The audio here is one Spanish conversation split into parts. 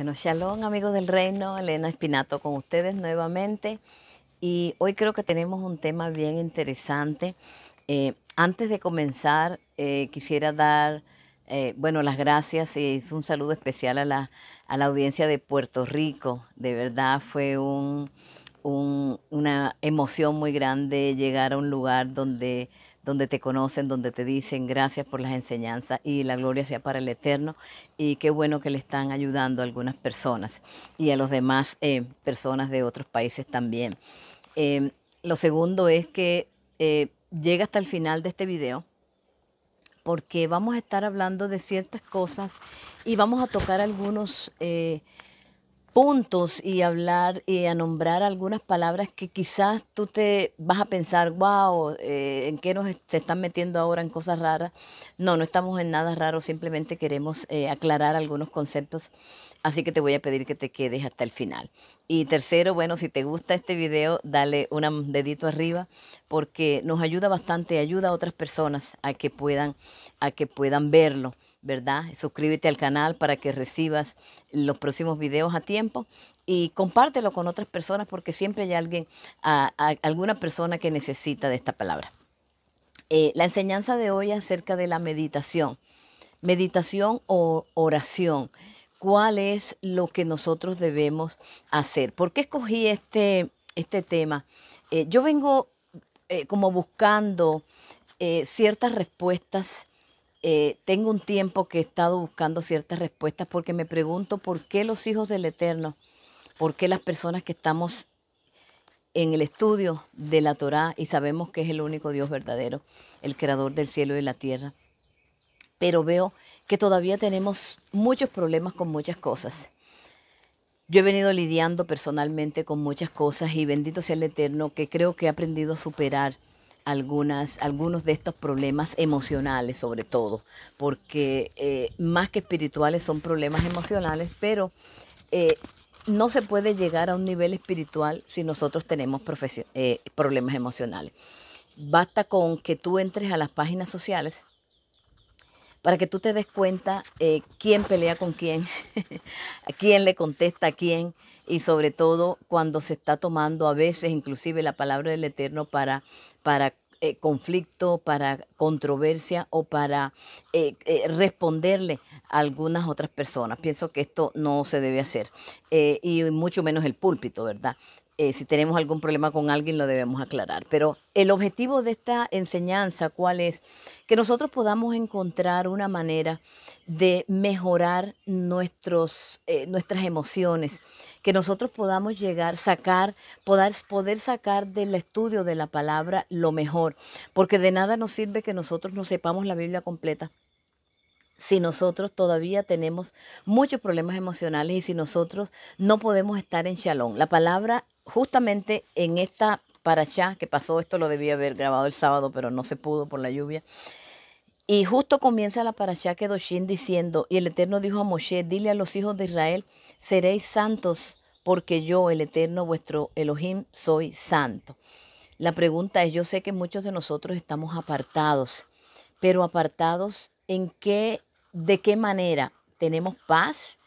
Bueno, shalom amigos del reino, Elena Espinato con ustedes nuevamente y hoy creo que tenemos un tema bien interesante. Eh, antes de comenzar, eh, quisiera dar, eh, bueno, las gracias y un saludo especial a la, audiencia de Puerto Rico. De verdad fue un, una emoción muy grande llegar a un lugar donde donde te conocen, donde te dicen gracias por las enseñanzas y la gloria sea para el Eterno. Y qué bueno que le están ayudando a algunas personas y a los demás eh, personas de otros países también. Em, lo segundo es que eh, llega hasta el final de este video porque vamos a estar hablando de ciertas cosas y vamos a tocar algunos... Eh, puntos y hablar y a nombrar algunas palabras que quizás tú te vas a pensar, wow, eh, ¿en qué nos se están metiendo ahora en cosas raras? No, no estamos en nada raro, simplemente queremos eh, aclarar algunos conceptos, así que te voy a pedir que te quedes hasta el final. Y tercero, bueno, si te gusta este video, dale un dedito arriba porque nos ayuda bastante, ayuda a otras personas a que puedan, a que puedan verlo ¿verdad? Suscríbete al canal para que recibas los próximos videos a tiempo y compártelo con otras personas porque siempre hay alguien, alguna persona que necesita de esta palabra. Eh, la enseñanza de hoy acerca de la meditación. Meditación o oración. ¿Cuál es lo que nosotros debemos hacer? ¿Por qué escogí este, este tema? Eh, yo vengo eh, como buscando ciertas respuestas eh, tengo un tiempo que he estado buscando ciertas respuestas porque me pregunto por qué los hijos del Eterno, por qué las personas que estamos en el estudio de la Torá y sabemos que es el único Dios verdadero, el creador del cielo y de la tierra. Pero veo que todavía tenemos muchos problemas con muchas cosas. Yo he venido lidiando personalmente con muchas cosas y bendito sea el Eterno que creo que he aprendido a superar algunas, algunos de estos problemas emocionales sobre todo, porque eh, más que espirituales son problemas emocionales, pero eh, no se puede llegar a un nivel espiritual si nosotros tenemos eh, problemas emocionales. Basta con que tú entres a las páginas sociales para que tú te des cuenta eh, quién pelea con quién, quién le contesta a quién y sobre todo cuando se está tomando a veces inclusive la palabra del Eterno para, para eh, conflicto, para controversia o para eh, responderle a algunas otras personas. Pienso que esto no se debe hacer y mucho menos el púlpito, ¿verdad? Eh, si tenemos algún problema con alguien lo debemos aclarar. Pero el objetivo de esta enseñanza, ¿cuál es? Que nosotros podamos encontrar una manera de mejorar nuestros, eh, nuestras emociones, que nosotros podamos llegar, sacar, poder, poder sacar del estudio de la palabra lo mejor, porque de nada nos sirve que nosotros no sepamos la Biblia completa si nosotros todavía tenemos muchos problemas emocionales y si nosotros no podemos estar en shalom. La palabra justamente en esta parachá que pasó, esto lo debía haber grabado el sábado, pero no se pudo por la lluvia. Y justo comienza la que Doshin diciendo, y el Eterno dijo a Moshe, dile a los hijos de Israel, seréis santos, porque yo, el Eterno, vuestro Elohim, soy santo. La pregunta es, yo sé que muchos de nosotros estamos apartados, pero apartados en qué, de qué manera tenemos paz,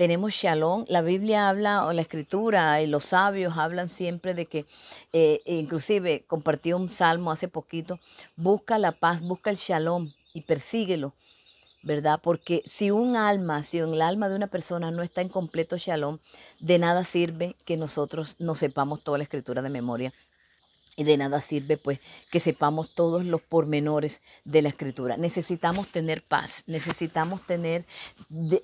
tenemos shalom. La Biblia habla, o la escritura y los sabios hablan siempre de que, eh, inclusive compartí un salmo hace poquito, busca la paz, busca el shalom y persíguelo. ¿verdad? Porque si un alma, si el alma de una persona no está en completo shalom, de nada sirve que nosotros no sepamos toda la escritura de memoria y de nada sirve pues que sepamos todos los pormenores de la escritura. Necesitamos tener paz, necesitamos tener,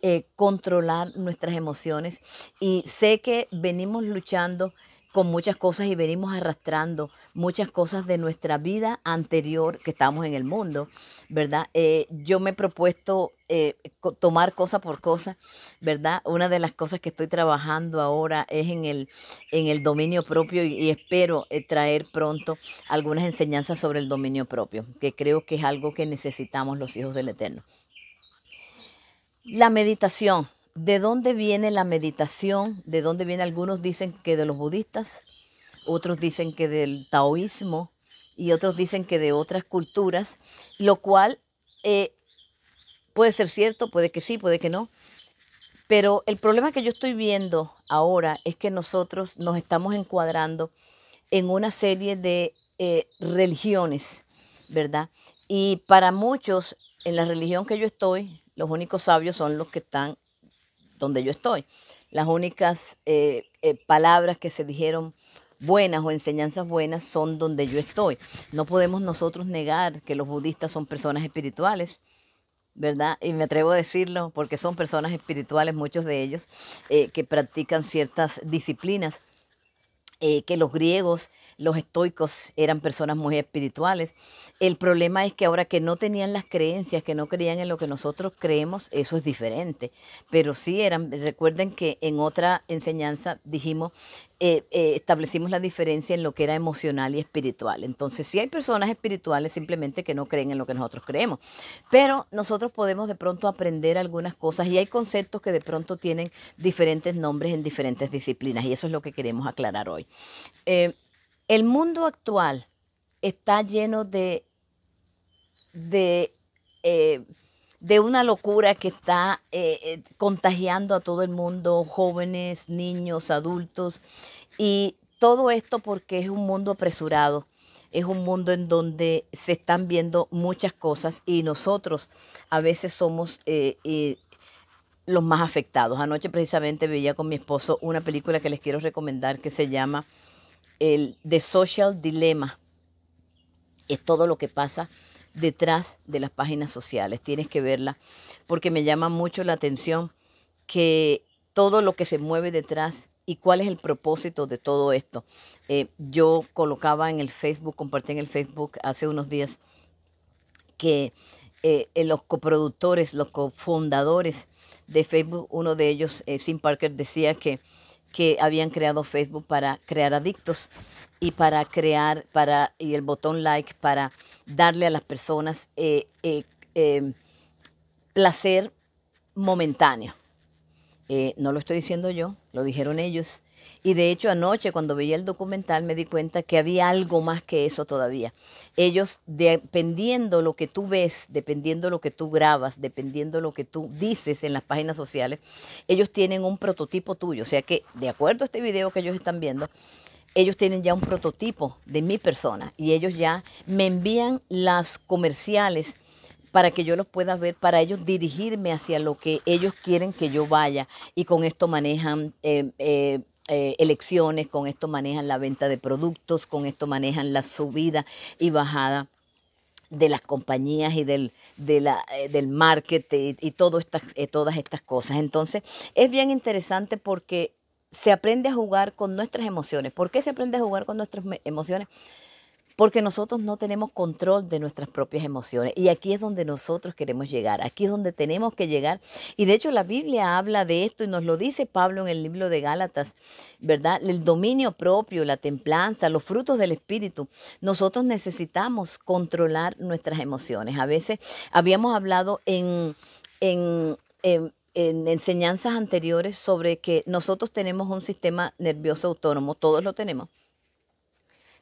eh, controlar nuestras emociones. Y sé que venimos luchando con muchas cosas y venimos arrastrando muchas cosas de nuestra vida anterior que estamos en el mundo, ¿verdad? Eh, yo me he propuesto eh, tomar cosa por cosa, ¿verdad? Una de las cosas que estoy trabajando ahora es en el, en el dominio propio y, espero eh, traer pronto algunas enseñanzas sobre el dominio propio, que creo que es algo que necesitamos los hijos del Eterno. La meditación. ¿De dónde viene la meditación? ¿De dónde viene? Algunos dicen que de los budistas, otros dicen que del taoísmo y otros dicen que de otras culturas, lo cual eh, Puede ser cierto, puede que sí, puede que no. Pero el problema que yo estoy viendo ahora es que nosotros nos estamos encuadrando en una serie de eh, religiones, ¿verdad? Y para muchos, en la religión que yo estoy, los únicos sabios son los que están donde yo estoy. Las únicas eh, eh, palabras que se dijeron buenas o enseñanzas buenas son donde yo estoy. No podemos nosotros negar que los budistas son personas espirituales, ¿verdad? Y me atrevo a decirlo porque son personas espirituales, muchos de ellos, eh, que practican ciertas disciplinas. Eh, que los griegos, los estoicos eran personas muy espirituales. El problema es que ahora que no tenían las creencias, que no creían en lo que nosotros creemos, eso es diferente. Pero sí eran, recuerden que en otra enseñanza dijimos eh, eh, establecimos la diferencia en lo que era emocional y espiritual. Entonces, si hay personas espirituales simplemente que no creen en lo que nosotros creemos, pero nosotros podemos de pronto aprender algunas cosas y hay conceptos que de pronto tienen diferentes nombres en diferentes disciplinas y eso es lo que queremos aclarar hoy. Eh, el mundo actual está lleno de de una locura que está eh, eh, contagiando a todo el mundo, jóvenes, niños, adultos, y todo esto porque es un mundo apresurado, es un mundo en donde se están viendo muchas cosas y nosotros a veces somos eh, los más afectados. Anoche precisamente veía con mi esposo una película que les quiero recomendar que se llama el The Social Dilemma. Es todo lo que pasa detrás de las páginas sociales, tienes que verla, porque me llama mucho la atención que todo lo que se mueve detrás y cuál es el propósito de todo esto. Eh, yo colocaba en el Facebook, compartí en el Facebook hace unos días que eh, eh, los coproductores, los cofundadores de Facebook, uno de ellos, Sim Parker, decía que que habían creado Facebook para crear adictos y para crear, para, y el botón like para darle a las personas eh, eh, eh, placer momentáneo. no lo estoy diciendo yo, lo dijeron ellos. Y de hecho anoche cuando veía el documental me di cuenta que había algo más que eso todavía. Ellos, dependiendo lo que tú ves, dependiendo lo que tú grabas, dependiendo lo que tú dices en las páginas sociales, ellos tienen un prototipo tuyo. O sea que, de acuerdo a este video que ellos están viendo, ellos tienen ya un prototipo de mi persona y ellos ya me envían las comerciales para que yo los pueda ver, para ellos dirigirme hacia lo que ellos quieren que yo vaya. Y con esto manejan eh, eh, eh, elecciones, con esto manejan la venta de productos, con esto manejan la subida y bajada de las compañías y del, de eh, del marketing y, eh, todas estas cosas. Entonces, es bien interesante porque se aprende a jugar con nuestras emociones. ¿Por qué se aprende a jugar con nuestras emociones? porque nosotros no tenemos control de nuestras propias emociones. Y aquí es donde nosotros queremos llegar, aquí es donde tenemos que llegar. Y de hecho la Biblia habla de esto y nos lo dice Pablo en el libro de Gálatas, ¿verdad? El dominio propio, la templanza, los frutos del Espíritu. Nosotros necesitamos controlar nuestras emociones. A veces habíamos hablado en... enseñanzas anteriores sobre que nosotros tenemos un sistema nervioso autónomo, todos lo tenemos,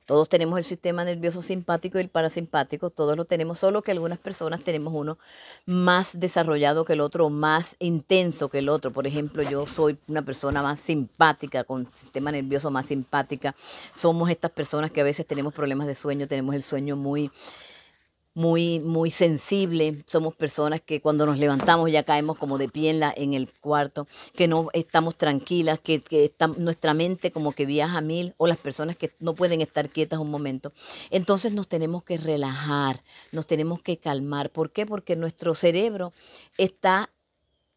todos tenemos el sistema nervioso simpático y el parasimpático, todos lo tenemos, solo que algunas personas tenemos uno más desarrollado que el otro, más intenso que el otro. Por ejemplo, yo soy una persona más simpática, con sistema nervioso más simpática. Somos estas personas que a veces tenemos problemas de sueño, tenemos el sueño muy muy, muy sensible. Somos personas que cuando nos levantamos ya caemos como de pie en, la, en el cuarto, que no estamos tranquilas, que, nuestra mente como que viaja a mil o las personas que no pueden estar quietas un momento. Entonces nos tenemos que relajar, nos tenemos que calmar. ¿Por qué? Porque nuestro cerebro está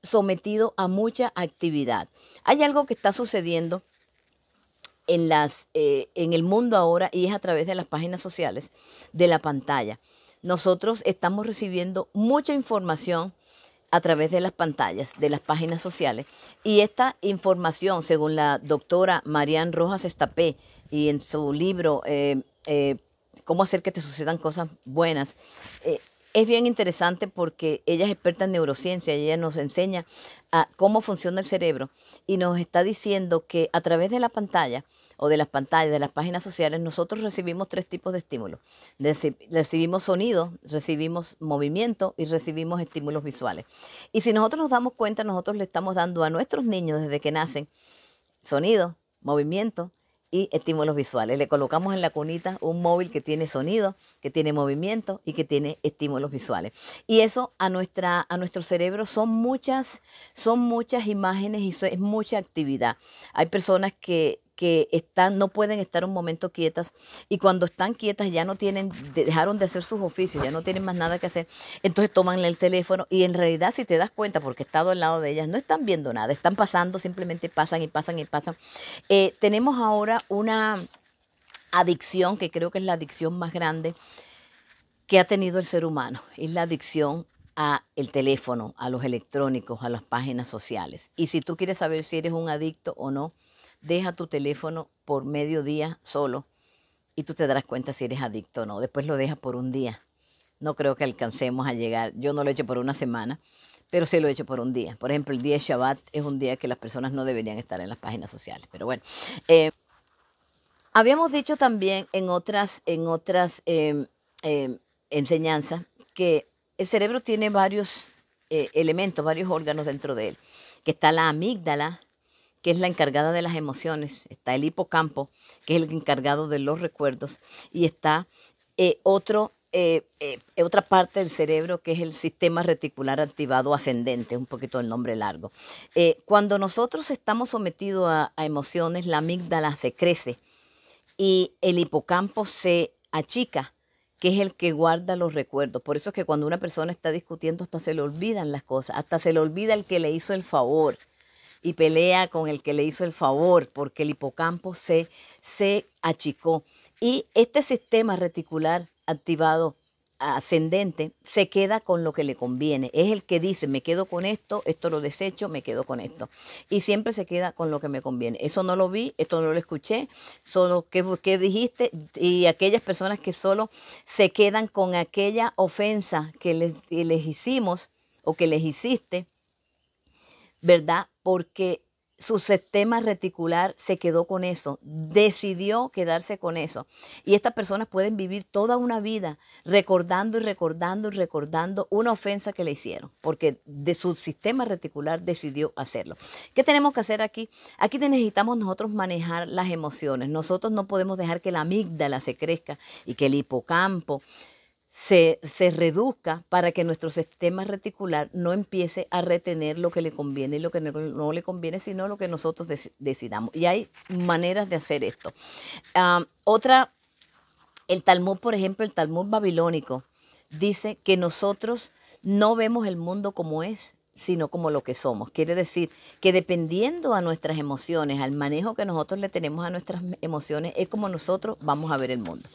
sometido a mucha actividad. Hay algo que está sucediendo en, las, eh, en el mundo ahora y es a través de las páginas sociales, de la pantalla nosotros estamos recibiendo mucha información a través de las pantallas, de las páginas sociales. Y esta información, según la doctora Marian Rojas Estapé, y en su libro eh, eh, Cómo hacer que te sucedan cosas buenas, eh, es bien interesante porque ella es experta en neurociencia y ella nos enseña a ah, cómo funciona el cerebro y nos está diciendo que a través de la pantalla o de las pantallas, de las páginas sociales, nosotros recibimos tres tipos de estímulos. Recibimos sonido, recibimos movimiento y recibimos estímulos visuales. Y si nosotros nos damos cuenta, nosotros le estamos dando a nuestros niños desde que nacen sonido, movimiento, y estímulos visuales. Le colocamos en la cunita un móvil que tiene sonido, que tiene movimiento y que tiene estímulos visuales. Y eso a, nuestra, a nuestro cerebro son muchas, son muchas imágenes y es mucha actividad. Hay personas que que están, no pueden estar un momento quietas y cuando están quietas ya no tienen, dejaron de hacer sus oficios, ya no tienen más nada que hacer, entonces toman el teléfono y en realidad si te das cuenta, porque he estado al lado de ellas, no están viendo nada, están pasando, simplemente pasan y pasan y pasan. Eh, tenemos ahora una adicción que creo que es la adicción más grande que ha tenido el ser humano, es la adicción a el teléfono, a los electrónicos, a las páginas sociales. Y si tú quieres saber si eres un adicto o no, deja tu teléfono por medio día solo y tú te darás cuenta si eres adicto o no. Después lo dejas por un día. No creo que alcancemos a llegar. Yo no lo he hecho por una semana, pero sí lo he hecho por un día. Por ejemplo, el día de Shabbat es un día que las personas no deberían estar en las páginas sociales. Pero bueno, eh, habíamos dicho también en otras, en otras em, em, enseñanzas que el cerebro tiene varios eh, elementos, varios órganos dentro de él, que está la amígdala, que es la encargada de las emociones, está el hipocampo, que es el encargado de los recuerdos, y está eh, otro, eh, eh, otra parte del cerebro que es el sistema reticular activado ascendente, un poquito el nombre largo. cuando nosotros estamos sometidos a, a emociones, la amígdala se crece y el hipocampo se achica que es el que guarda los recuerdos. Por eso es que cuando una persona está discutiendo hasta se le olvidan las cosas, hasta se le olvida el que le hizo el favor, y pelea con el que le hizo el favor porque el hipocampo se, se achicó. Y este sistema reticular activado ascendente se queda con lo que le conviene. Es el que dice, me quedo con esto, esto lo desecho, me quedo con esto. Y siempre se queda con lo que me conviene. Eso no lo vi, esto no lo escuché, solo que, dijiste. Y aquellas personas que solo se quedan con aquella ofensa que les, que les hicimos o que les hiciste, ¿verdad? Porque su sistema reticular se quedó con eso, decidió quedarse con eso. Y estas personas pueden vivir toda una vida recordando y recordando y recordando una ofensa que le hicieron, porque de su sistema reticular decidió hacerlo. ¿Qué tenemos que hacer aquí? Aquí necesitamos nosotros manejar las emociones. Nosotros no podemos dejar que la amígdala se crezca y que el hipocampo se, reduzca para que nuestro sistema reticular no empiece a retener lo que le conviene y lo que no le conviene, sino lo que nosotros decidamos. Y hay maneras de hacer esto. Ah, otra, el Talmud, por ejemplo, el Talmud babilónico, dice que nosotros no vemos el mundo como es, sino como lo que somos. Quiere decir que dependiendo a nuestras emociones, al manejo que nosotros le tenemos a nuestras emociones, es como nosotros vamos a ver el mundo.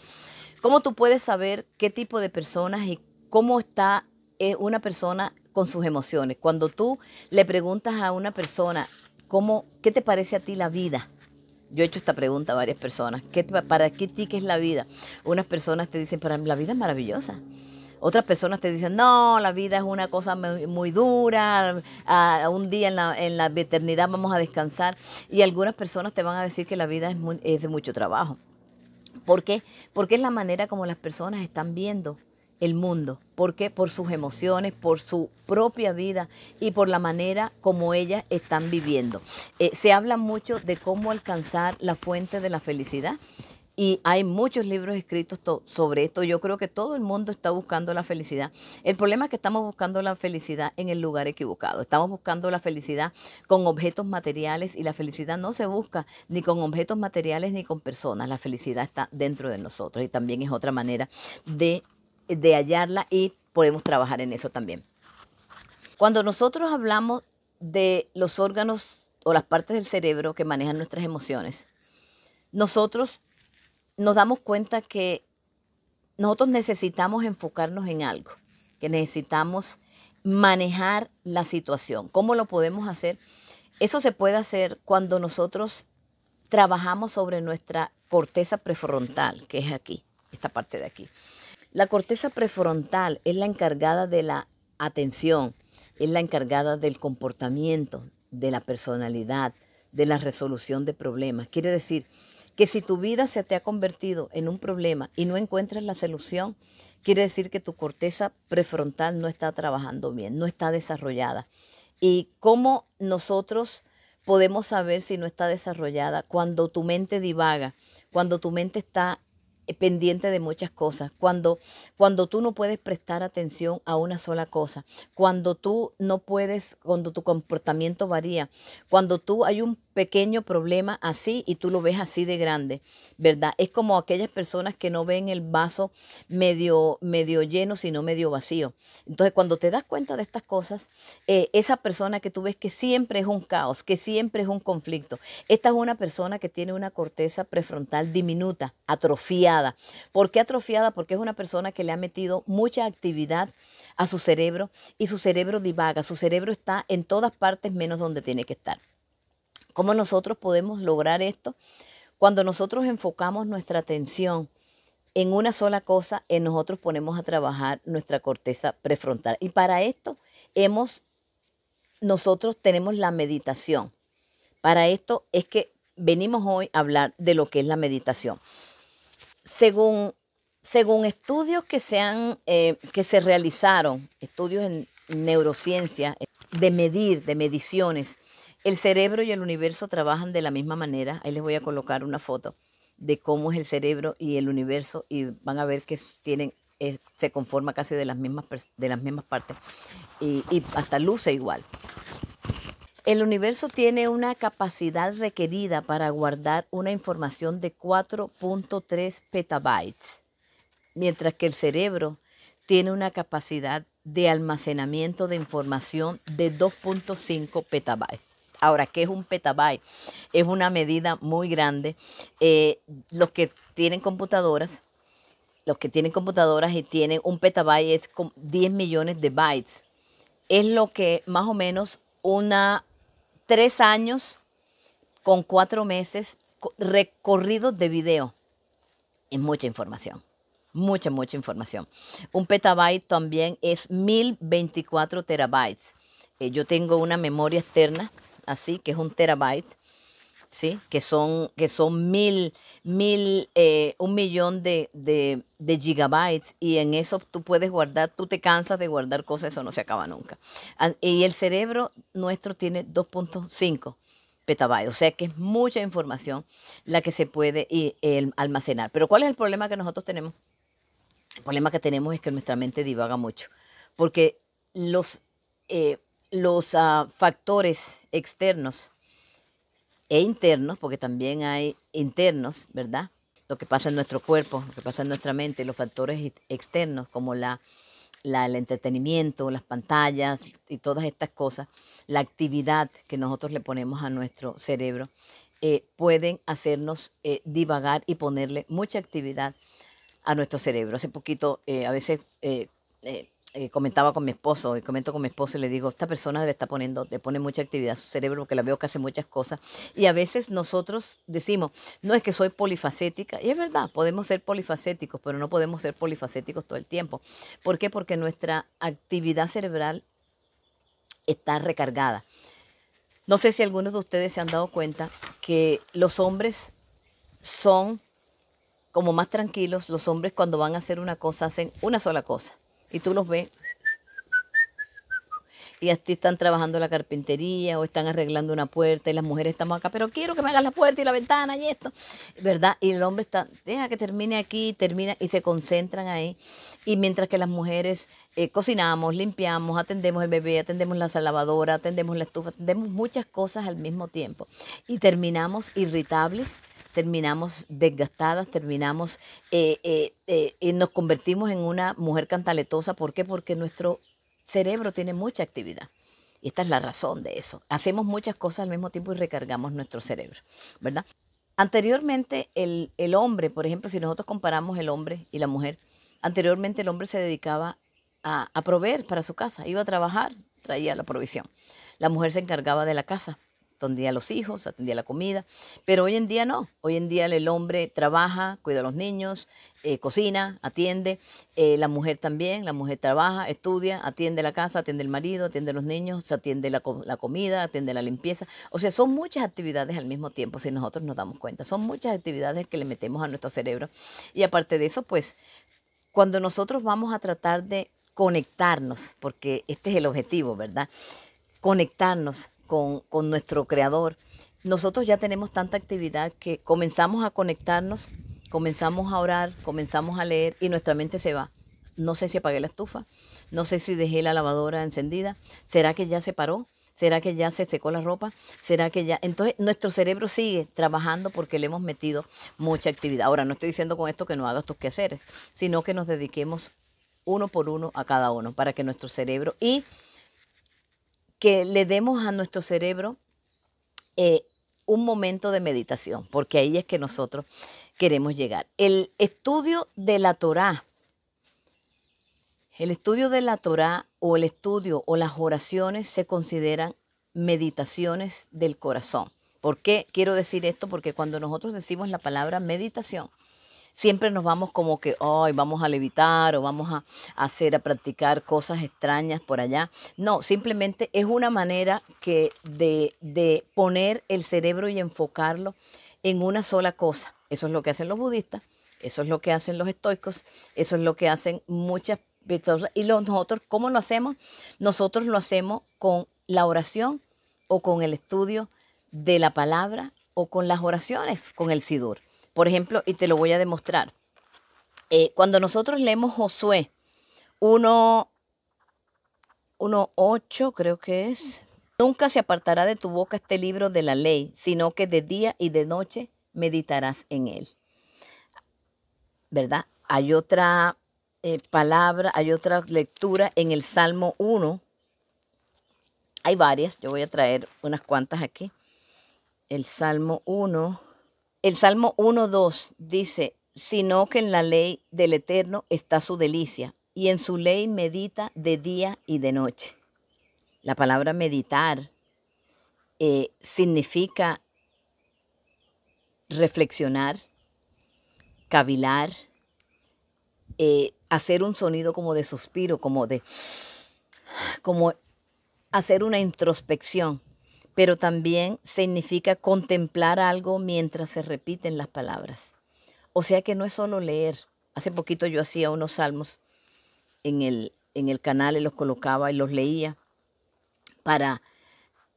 ¿Cómo tú puedes saber qué tipo de personas y cómo está eh, una persona con sus emociones? Cuando tú le preguntas a una persona, ¿cómo, ¿qué te parece a ti la vida? Yo he hecho esta pregunta a varias personas. ¿Qué, ¿Para qué ti qué es la vida? Unas personas te dicen, para mí la vida es maravillosa. Otras personas te dicen, no, la vida es una cosa muy, dura, ah, un día en la, en la, eternidad vamos a descansar. Y algunas personas te van a decir que la vida es, es de mucho trabajo. ¿Por qué? Porque es la manera como las personas están viendo el mundo. ¿Por qué? Por sus emociones, por su propia vida y por la manera como ellas están viviendo. Eh, se habla mucho de cómo alcanzar la fuente de la felicidad y hay muchos libros escritos sobre esto. Yo creo que todo el mundo está buscando la felicidad. El problema es que estamos buscando la felicidad en el lugar equivocado. Estamos buscando la felicidad con objetos materiales y la felicidad no se busca ni con objetos materiales ni con personas. La felicidad está dentro de nosotros y también es otra manera de, de hallarla y podemos trabajar en eso también. Cuando nosotros hablamos de los órganos o las partes del cerebro que manejan nuestras emociones, nosotros nos damos cuenta que nosotros necesitamos enfocarnos en algo, que necesitamos manejar la situación. ¿Cómo lo podemos hacer? Eso se puede hacer cuando nosotros trabajamos sobre nuestra corteza prefrontal, que es aquí, esta parte de aquí. La corteza prefrontal es la encargada de la atención, es la encargada del comportamiento, de la personalidad, de la resolución de problemas. Quiere decir, que si tu vida se te ha convertido en un problema y no encuentras la solución, quiere decir que tu corteza prefrontal no está trabajando bien, no está desarrollada. ¿Y cómo nosotros podemos saber si no está desarrollada? Cuando tu mente divaga, cuando tu mente está eh, pendiente de muchas cosas, cuando, cuando tú no puedes prestar atención a una sola cosa, cuando tú no puedes, cuando tu comportamiento varía, cuando tú hay un pequeño problema así y tú lo ves así de grande, ¿verdad? Es como aquellas personas que no ven el vaso medio, medio lleno, sino medio vacío. Entonces, cuando te das cuenta de estas cosas, eh, esa persona que tú ves que siempre es un caos, que siempre es un conflicto, esta es una persona que tiene una corteza prefrontal diminuta, atrofia ¿Por qué atrofiada? Porque es una persona que le ha metido mucha actividad a su cerebro y su cerebro divaga, su cerebro está en todas partes menos donde tiene que estar. ¿Cómo nosotros podemos lograr esto? Cuando nosotros enfocamos nuestra atención en una sola cosa, en eh, nosotros ponemos a trabajar nuestra corteza prefrontal. Y para esto hemos, nosotros tenemos la meditación. Para esto es que venimos hoy a hablar de lo que es la meditación según, según estudios que se, han, eh, que se realizaron, estudios en neurociencia, de medir, de mediciones, el cerebro y el universo trabajan de la misma manera. Ahí les voy a colocar una foto de cómo es el cerebro y el universo y van a ver que tienen eh, se conforma casi de las mismas de las mismas partes y hasta luce igual. El universo tiene una capacidad requerida para guardar una información de 4.3 petabytes, mientras que el cerebro tiene una capacidad de almacenamiento de información de 2.5 petabytes. Ahora, ¿qué es un petabyte? Es una medida muy grande. Eh, los que tienen computadoras, los que tienen computadoras y tienen un petabyte es 10 millones de bytes. Es lo que más o menos una tres años con cuatro meses recorridos de video. Es mucha información, mucha, mucha información. Un petabyte también es 1024 terabytes. Eh, yo tengo una memoria externa, así que es un terabyte ¿sí? que son, que son mil, mil, eh, un millón de, gigabytes y en eso tú puedes guardar, tú te cansas de guardar cosas, eso no se acaba nunca. Ah, y el cerebro nuestro tiene 2.5 petabytes, o sea que es mucha información la que se puede almacenar. Pero ¿cuál es el problema que nosotros tenemos? El problema que tenemos es que nuestra mente divaga mucho, porque los, eh, los ah, factores externos e internos, porque también hay internos, ¿verdad? Lo que pasa en nuestro cuerpo, lo que pasa en nuestra mente, los factores externos como la, el entretenimiento, las pantallas y todas estas cosas, la actividad que nosotros le ponemos a nuestro cerebro, eh, pueden hacernos eh, divagar y ponerle mucha actividad a nuestro cerebro. Hace poquito, eh, a veces eh, comentaba con mi esposo, y comento con mi esposo y le digo, esta persona le está poniendo, le pone mucha actividad a su cerebro porque la veo que hace muchas cosas. Y a veces nosotros decimos, no es que soy polifacética. Y es verdad, podemos ser polifacéticos, pero no podemos ser polifacéticos todo el tiempo. ¿Por qué? Porque nuestra actividad cerebral está recargada. No sé si algunos de ustedes se han dado cuenta que los hombres son como más tranquilos, los hombres cuando van a hacer una cosa hacen una sola cosa y tú los ves. Y así están trabajando la carpintería o están arreglando una puerta y las mujeres estamos acá, pero quiero que me hagan la puerta y la ventana y esto, ¿verdad? Y el hombre está, deja que termine aquí, termina y se concentran ahí. Y mientras que las mujeres eh, cocinamos, limpiamos, atendemos el bebé, atendemos la lavadora, atendemos la estufa, atendemos muchas cosas al mismo tiempo. Y terminamos irritables, terminamos desgastadas, terminamos, eh, eh, eh, y nos convertimos en una mujer cantaletosa. ¿Por qué? Porque nuestro cerebro tiene mucha actividad. Y esta es la razón de eso. Hacemos muchas cosas al mismo tiempo y recargamos nuestro cerebro, ¿verdad? Anteriormente, el, hombre, por ejemplo, si nosotros comparamos el hombre y la mujer, anteriormente el hombre se dedicaba a, a proveer para su casa, iba a trabajar, traía la provisión. La mujer se encargaba de la casa, atendía a los hijos, atendía la comida, pero hoy en día no. Hoy en día el hombre trabaja, cuida a los niños, eh, cocina, atiende, eh, la mujer también, la mujer trabaja, estudia, atiende la casa, atiende el marido, atiende a los niños, atiende la, la comida, atiende la limpieza. O sea, son muchas actividades al mismo tiempo, si nosotros nos damos cuenta. Son muchas actividades que le metemos a nuestro cerebro. Y aparte de eso, pues, cuando nosotros vamos a tratar de conectarnos, porque este es el objetivo, ¿verdad? conectarnos con, nuestro creador. Nosotros ya tenemos tanta actividad que comenzamos a conectarnos, comenzamos a orar, comenzamos a leer y nuestra mente se va. No sé si apagué la estufa, no sé si dejé la lavadora encendida, será que ya se paró, será que ya se secó la ropa, será que ya... Entonces nuestro cerebro sigue trabajando porque le hemos metido mucha actividad. Ahora, no estoy diciendo con esto que no hagas tus quehaceres, sino que nos dediquemos uno por uno a cada uno para que nuestro cerebro y que le demos a nuestro cerebro eh, un momento de meditación, porque ahí es que nosotros queremos llegar. El estudio de la Torá, el estudio de la Torá o el estudio o las oraciones se consideran meditaciones del corazón. ¿Por qué quiero decir esto? Porque cuando nosotros decimos la palabra meditación, siempre nos vamos como que hoy vamos a levitar o vamos a hacer, a practicar cosas extrañas por allá. No, simplemente es una manera que de, poner el cerebro y enfocarlo en una sola cosa. Eso es lo que hacen los budistas, eso es lo que hacen los estoicos, eso es lo que hacen muchas personas. Y nosotros, ¿cómo lo hacemos? Nosotros lo hacemos con la oración o con el estudio de la palabra o con las oraciones, con el sidur. Por ejemplo, y te lo voy a demostrar. Eh, cuando nosotros leemos Josué 1, 1.8 creo que es, nunca se apartará de tu boca este libro de la ley, sino que de día y de noche meditarás en él. ¿Verdad? Hay otra eh, palabra, hay otra lectura en el Salmo 1. Hay varias, yo voy a traer unas cuantas aquí. El Salmo 1. El Salmo 1.2 dice, sino que en la ley del Eterno está su delicia, y en su ley medita de día y de noche. La palabra meditar eh, significa reflexionar, cavilar, eh, hacer un sonido como de suspiro, como de, como hacer una introspección pero también significa contemplar algo mientras se repiten las palabras. O sea que no es solo leer. Hace poquito yo hacía unos salmos en el, en el canal y los colocaba y los leía para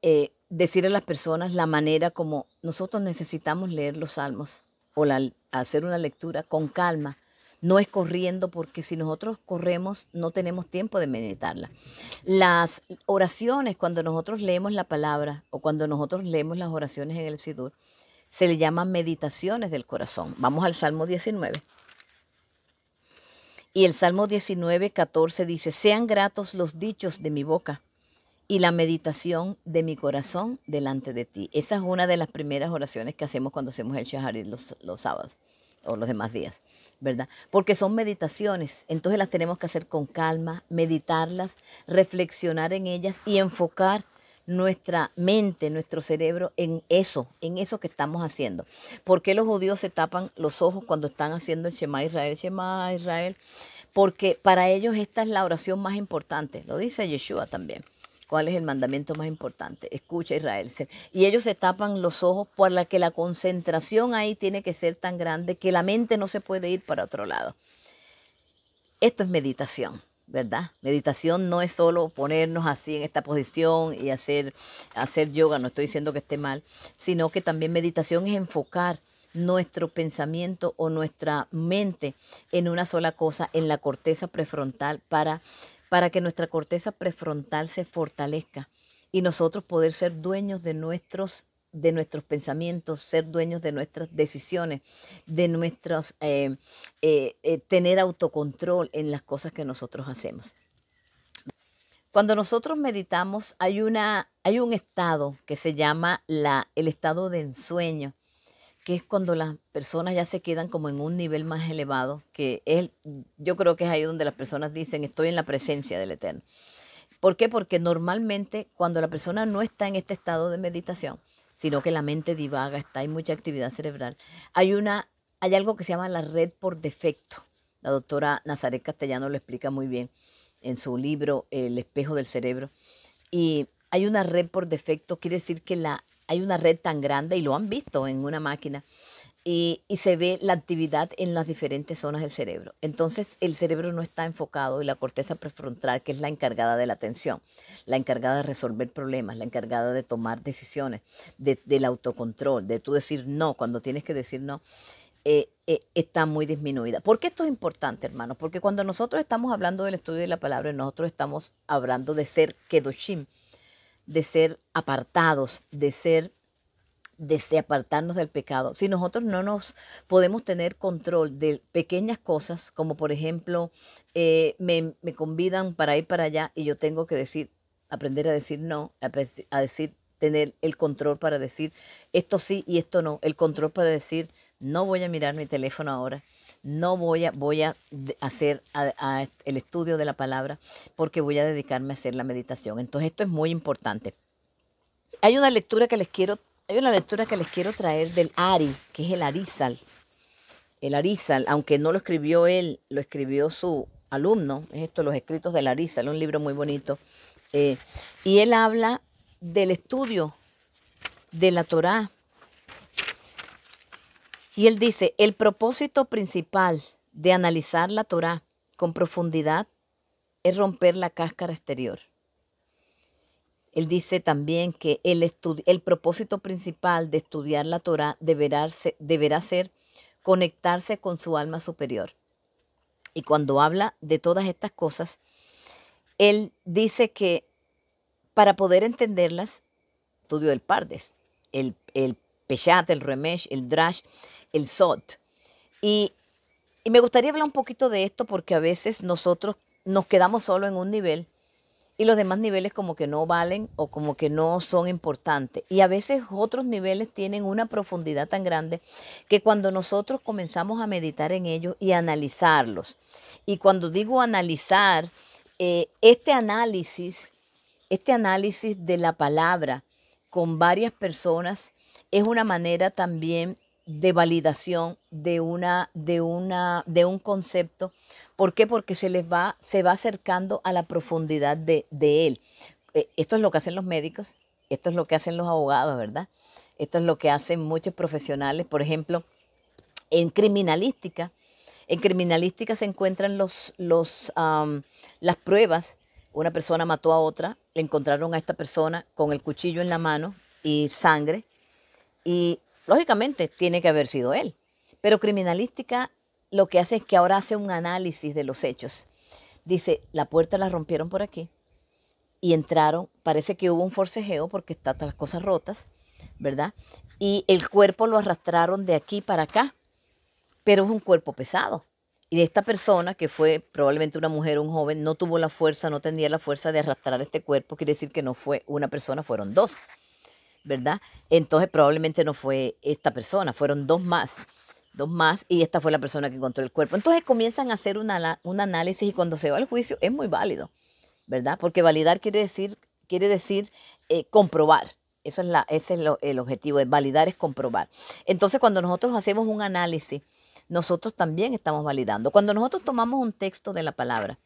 eh, decir a las personas la manera como nosotros necesitamos leer los salmos o hacer una lectura con calma no es corriendo, porque si nosotros corremos no tenemos tiempo de meditarla. Las oraciones, cuando nosotros leemos la palabra o cuando nosotros leemos las oraciones en el Sidur, se le llaman meditaciones del corazón. Vamos al Salmo 19. Y el Salmo 19, 14 dice, sean gratos los dichos de mi boca y la meditación de mi corazón delante de ti. Esa es una de las primeras oraciones que hacemos cuando hacemos el Shaharit los, los sábados o los demás días, ¿verdad? Porque son meditaciones, entonces las tenemos que hacer con calma, meditarlas, reflexionar en ellas y enfocar nuestra mente, nuestro cerebro en eso, en eso que estamos haciendo. ¿Por qué los judíos se tapan los ojos cuando están haciendo el Shema Israel, Shema Israel? Porque para ellos esta es la oración más importante, lo dice Yeshua también. ¿Cuál es el mandamiento más importante? Escucha Israel. Y ellos se tapan los ojos por la que la concentración ahí tiene que ser tan grande que la mente no se puede ir para otro lado. Esto es meditación, ¿verdad? Meditación no es solo ponernos así en esta posición y hacer, hacer yoga, no estoy diciendo que esté mal, sino que también meditación es enfocar nuestro pensamiento o nuestra mente en una sola cosa, en la corteza prefrontal, para para que nuestra corteza prefrontal se fortalezca y nosotros poder ser dueños de nuestros de nuestros pensamientos, ser dueños de nuestras decisiones, de nuestros, eh, eh, eh, tener autocontrol en las cosas que nosotros hacemos. Cuando nosotros meditamos hay, una, hay un estado que se llama la, el estado de ensueño que es cuando las personas ya se quedan como en un nivel más elevado, que es, yo creo que es ahí donde las personas dicen, estoy en la presencia del Eterno. ¿Por qué? Porque normalmente cuando la persona no está en este estado de meditación, sino que la mente divaga, está, hay mucha actividad cerebral, hay, una, hay algo que se llama la red por defecto. La doctora Nazaret Castellano lo explica muy bien en su libro El espejo del cerebro. Y hay una red por defecto, quiere decir que la hay una red tan grande y lo han visto en una máquina. Y, se ve la actividad en las diferentes zonas del cerebro. Entonces el cerebro no está enfocado y la corteza prefrontal, que es la encargada de la atención, la encargada de resolver problemas, la encargada de tomar decisiones, del autocontrol, de tú decir no cuando tienes que decir no, eh, eh, está muy disminuida. ¿Por qué esto es importante, hermanos? Porque cuando nosotros estamos hablando del estudio de la palabra, nosotros estamos hablando de ser kedoshim, de ser apartados, de ser de apartarnos del pecado. Si nosotros no nos podemos tener control de pequeñas cosas, como por ejemplo, eh, me, convidan para ir para allá y yo tengo que decir, aprender a decir no, a decir, tener el control para decir esto sí y esto no, el control para decir no voy a mirar mi teléfono ahora, no voy a, voy a hacer el estudio de la palabra porque voy a dedicarme a hacer la meditación. Entonces esto es muy importante. Hay una lectura que les quiero, hay una lectura que les quiero traer del Ari, que es el Arizal. El Arizal, aunque no lo escribió él, lo escribió su alumno, es esto, los escritos del Arizal, un libro muy bonito. Eh, y él habla del estudio de la Torá, y él dice, el propósito principal de analizar la Torah con profundidad es romper la cáscara exterior. Él dice también que el, el propósito principal de estudiar la Torah deberá, ser, deberá ser conectarse con su alma superior. Y cuando habla de todas estas cosas, él dice que para poder entenderlas, estudio el Pardes, el, el Peshat, el Remesh, el Drash, el SOT. Y, me gustaría hablar un poquito de esto porque a veces nosotros nos quedamos solo en un nivel y los demás niveles como que no valen o como que no son importantes. Y a veces otros niveles tienen una profundidad tan grande que cuando nosotros comenzamos a meditar en ellos y analizarlos, y cuando digo analizar, eh, este análisis, este análisis de la palabra con varias personas es una manera también de validación de una de una de un concepto ¿por qué? porque se les va se va acercando a la profundidad de, de él eh, esto es lo que hacen los médicos esto es lo que hacen los abogados verdad esto es lo que hacen muchos profesionales por ejemplo en criminalística en criminalística se encuentran los, los las pruebas una persona mató a otra le encontraron a esta persona con el cuchillo en la mano y sangre y Lógicamente, tiene que haber sido él. Pero criminalística lo que hace es que ahora hace un análisis de los hechos. Dice, la puerta la rompieron por aquí y entraron, parece que hubo un forcejeo porque están las cosas rotas, ¿verdad? Y el cuerpo lo arrastraron de aquí para acá, pero es un cuerpo pesado. Y esta persona, que fue probablemente una mujer, un joven, no tuvo la fuerza, no tenía la fuerza de arrastrar este cuerpo, quiere decir que no fue una persona, fueron dos. ¿verdad? Entonces probablemente no fue esta persona, fueron dos más, dos más, y esta fue la persona que encontró el cuerpo. Entonces comienzan a hacer un análisis y cuando se va al juicio es muy válido, ¿verdad? Porque validar quiere decir, quiere decir eh, comprobar. Eso es la, ese es el objetivo, validar es comprobar. Entonces cuando nosotros hacemos un análisis, nosotros también estamos validando. Cuando nosotros tomamos un texto de la palabra,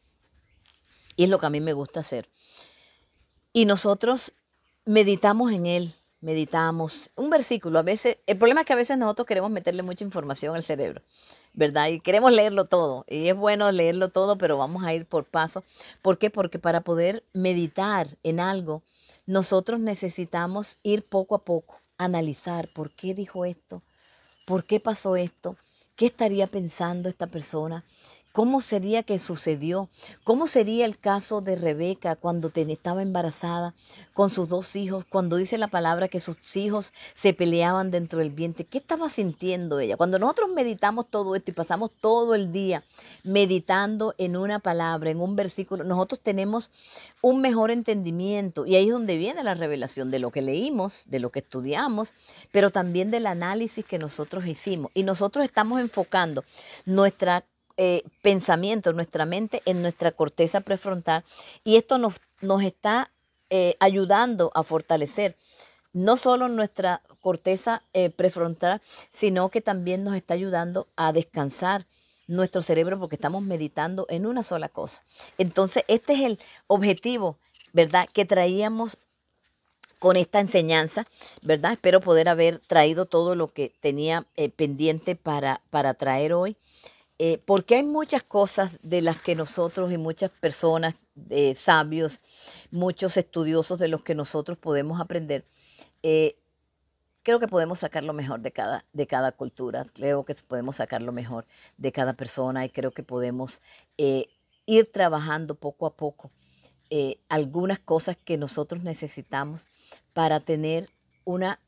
y es lo que a mí me gusta hacer, y nosotros meditamos en él, meditamos un versículo. A veces, el problema es que a veces nosotros queremos meterle mucha información al cerebro, ¿verdad? Y queremos leerlo todo. Y es bueno leerlo todo, pero vamos a ir por paso. ¿Por qué? Porque para poder meditar en algo, nosotros necesitamos ir poco a poco, analizar por qué dijo esto, por qué pasó esto, qué estaría pensando esta persona, ¿Cómo sería que sucedió? ¿Cómo sería el caso de Rebeca cuando estaba embarazada con sus dos hijos? Cuando dice la palabra que sus hijos se peleaban dentro del vientre. ¿Qué estaba sintiendo ella? Cuando nosotros meditamos todo esto y pasamos todo el día meditando en una palabra, en un versículo, nosotros tenemos un mejor entendimiento. Y ahí es donde viene la revelación de lo que leímos, de lo que estudiamos, pero también del análisis que nosotros hicimos. Y nosotros estamos enfocando nuestra eh, pensamiento en nuestra mente, en nuestra corteza prefrontal. Y esto nos, nos está eh, ayudando a fortalecer no solo nuestra corteza eh, prefrontal, sino que también nos está ayudando a descansar nuestro cerebro porque estamos meditando en una sola cosa. Entonces, este es el objetivo, ¿verdad?, que traíamos con esta enseñanza, ¿verdad? Espero poder haber traído todo lo que tenía pendiente para, para traer hoy. Eh, porque hay muchas cosas de las que nosotros y muchas personas eh, sabios, muchos estudiosos de los que nosotros podemos aprender. Eh, creo que podemos sacar lo mejor de cada, de cada cultura, creo que podemos sacar lo mejor de cada persona y creo que podemos ir trabajando poco a poco algunas cosas que nosotros necesitamos para tener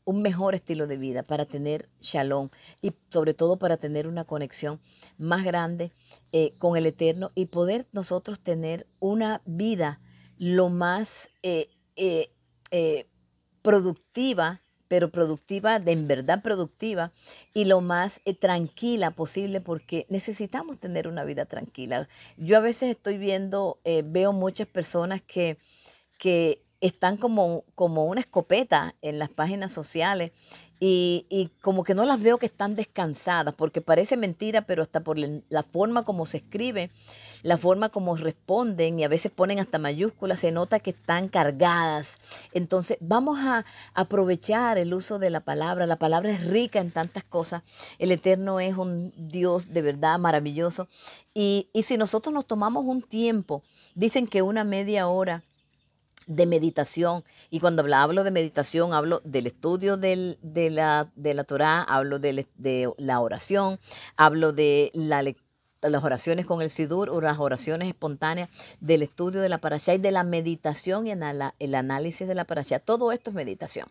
un mejor estilo de vida, para tener shalom y sobre todo para tener una conexión más grande eh, con el Eterno y poder nosotros tener una vida lo más eh, eh, productiva, pero productiva, de en verdad productiva y lo más tranquila posible porque necesitamos tener una vida tranquila. Yo a veces estoy viendo, veo muchas personas que están como, como una escopeta en las páginas sociales y, como que no las veo que están descansadas, porque parece mentira, pero hasta por la forma como se escribe, la forma como responden y a veces ponen hasta mayúsculas, se nota que están cargadas. Entonces vamos a aprovechar el uso de la palabra, la palabra es rica en tantas cosas, el Eterno es un Dios de verdad maravilloso y, y si nosotros nos tomamos un tiempo, dicen que una media hora, de meditación. Y cuando hablo de meditación, hablo del estudio del, de, la, de la Torah, hablo de la oración, hablo de las oraciones con el Sidur o las oraciones espontáneas del estudio de la parashá y de la meditación y el análisis de la parashá. Todo esto es meditación.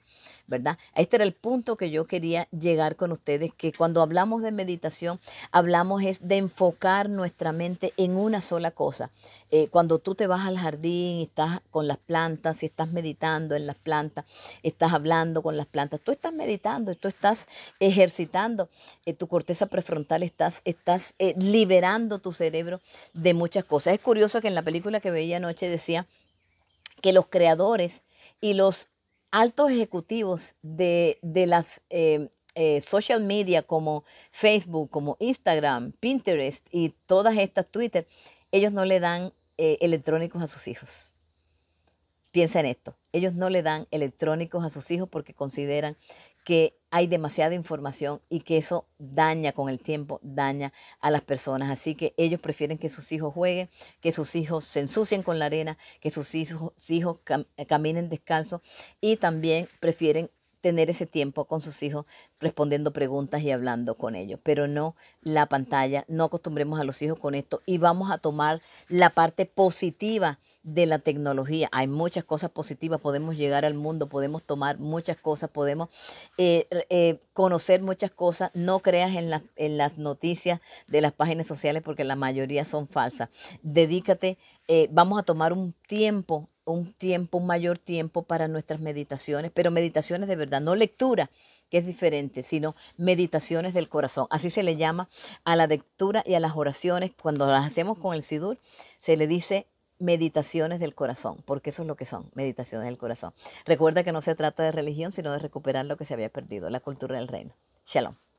¿verdad? Este era el punto que yo quería llegar con ustedes, que cuando hablamos de meditación, hablamos es de enfocar nuestra mente en una sola cosa. Eh, cuando tú te vas al jardín y estás con las plantas, y estás meditando en las plantas, estás hablando con las plantas, tú estás meditando, tú estás ejercitando eh, tu corteza prefrontal, estás, estás eh, liberando tu cerebro de muchas cosas. Es curioso que en la película que veía anoche decía que los creadores y los altos ejecutivos de, las eh, eh, social media como Facebook, como Instagram, Pinterest y todas estas Twitter, ellos no le dan eh, electrónicos a sus hijos. Piensa en esto, ellos no le dan electrónicos a sus hijos porque consideran que hay demasiada información y que eso daña con el tiempo, daña a las personas. Así que ellos prefieren que sus hijos jueguen, que sus hijos se ensucien con la arena, que sus hijos, eh, caminen descalzos y también prefieren tener ese tiempo con sus hijos respondiendo preguntas y hablando con ellos, pero no la pantalla, no acostumbremos a los hijos con esto y vamos a tomar la parte positiva de la tecnología. Hay muchas cosas positivas, podemos llegar al mundo, podemos tomar muchas cosas, podemos eh, eh, conocer muchas cosas, no creas en, las noticias de las páginas sociales porque la mayoría son falsas. Dedícate, eh, vamos a tomar un tiempo un tiempo, un mayor tiempo para nuestras meditaciones, pero meditaciones de verdad, no lectura, que es diferente, sino meditaciones del corazón. Así se le llama a la lectura y a las oraciones, cuando las hacemos con el Sidur, se le dice meditaciones del corazón, porque eso es lo que son, meditaciones del corazón. Recuerda que no se trata de religión, sino de recuperar lo que se había perdido, la cultura del reino. Shalom.